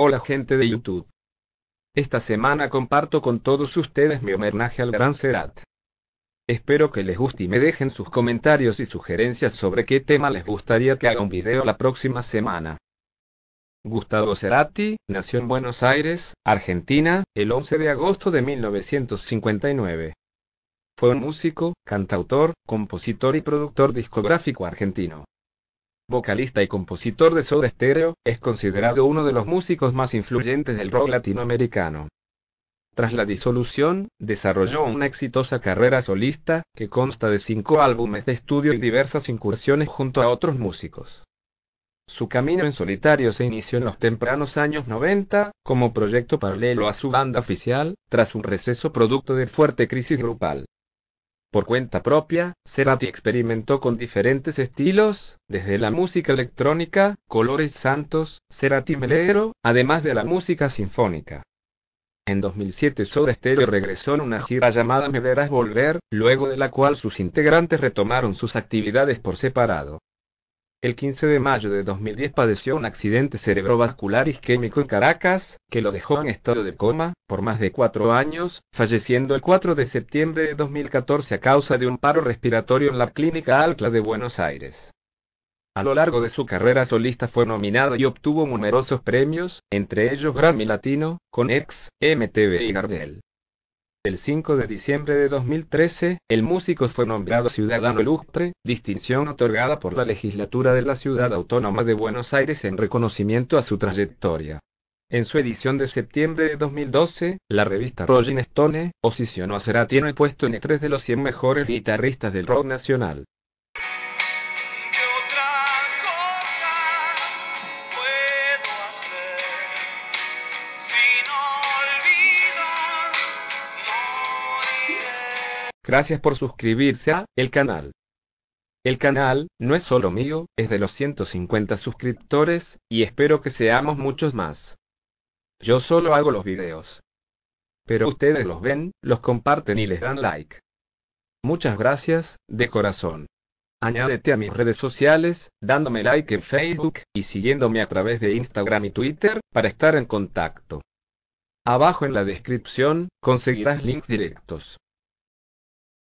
Hola gente de YouTube. Esta semana comparto con todos ustedes mi homenaje al gran Serat. Espero que les guste y me dejen sus comentarios y sugerencias sobre qué tema les gustaría que haga un video la próxima semana. Gustavo Cerati nació en Buenos Aires, Argentina, el 11 de agosto de 1959. Fue un músico, cantautor, compositor y productor discográfico argentino vocalista y compositor de Soda Stereo, es considerado uno de los músicos más influyentes del rock latinoamericano. Tras la disolución, desarrolló una exitosa carrera solista, que consta de cinco álbumes de estudio y diversas incursiones junto a otros músicos. Su camino en solitario se inició en los tempranos años 90, como proyecto paralelo a su banda oficial, tras un receso producto de fuerte crisis grupal. Por cuenta propia, Cerati experimentó con diferentes estilos, desde la música electrónica, colores santos, Cerati melero, además de la música sinfónica. En 2007 Soda Stereo regresó en una gira llamada Me Verás Volver, luego de la cual sus integrantes retomaron sus actividades por separado. El 15 de mayo de 2010 padeció un accidente cerebrovascular isquémico en Caracas, que lo dejó en estado de coma por más de cuatro años, falleciendo el 4 de septiembre de 2014 a causa de un paro respiratorio en la Clínica Alcla de Buenos Aires. A lo largo de su carrera solista fue nominado y obtuvo numerosos premios, entre ellos Grammy Latino, con ex, MTV y Gardel. El 5 de diciembre de 2013, el músico fue nombrado Ciudadano Ilustre, distinción otorgada por la legislatura de la Ciudad Autónoma de Buenos Aires en reconocimiento a su trayectoria. En su edición de septiembre de 2012, la revista Rolling Stone posicionó a Serati en el puesto N3 de los 100 mejores guitarristas del rock nacional. Gracias por suscribirse a el canal. El canal, no es solo mío, es de los 150 suscriptores, y espero que seamos muchos más. Yo solo hago los videos. Pero ustedes los ven, los comparten y les dan like. Muchas gracias, de corazón. Añádete a mis redes sociales, dándome like en Facebook y siguiéndome a través de Instagram y Twitter para estar en contacto. Abajo en la descripción, conseguirás links directos.